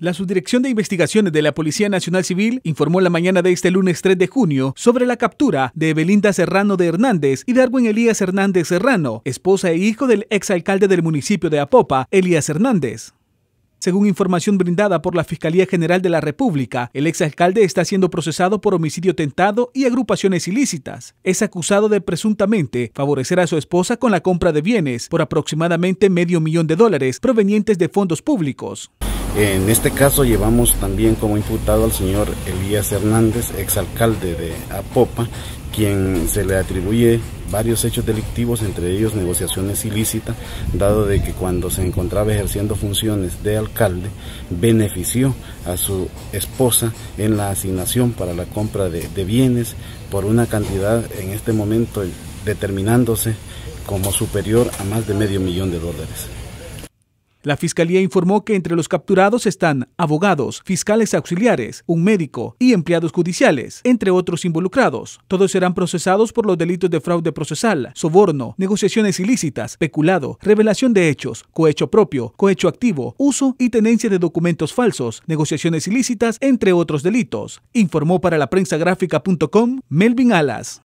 La Subdirección de Investigaciones de la Policía Nacional Civil informó la mañana de este lunes 3 de junio sobre la captura de Belinda Serrano de Hernández y Darwin Elías Hernández Serrano, esposa e hijo del exalcalde del municipio de Apopa, Elías Hernández. Según información brindada por la Fiscalía General de la República, el exalcalde está siendo procesado por homicidio tentado y agrupaciones ilícitas. Es acusado de presuntamente favorecer a su esposa con la compra de bienes por aproximadamente medio millón de dólares provenientes de fondos públicos. En este caso llevamos también como imputado al señor Elías Hernández, exalcalde de Apopa, quien se le atribuye varios hechos delictivos, entre ellos negociaciones ilícitas, dado de que cuando se encontraba ejerciendo funciones de alcalde, benefició a su esposa en la asignación para la compra de, de bienes por una cantidad en este momento determinándose como superior a más de medio millón de dólares. La fiscalía informó que entre los capturados están abogados, fiscales auxiliares, un médico y empleados judiciales, entre otros involucrados. Todos serán procesados por los delitos de fraude procesal, soborno, negociaciones ilícitas, peculado, revelación de hechos, cohecho propio, cohecho activo, uso y tenencia de documentos falsos, negociaciones ilícitas, entre otros delitos. Informó para la prensa gráfica.com Melvin Alas.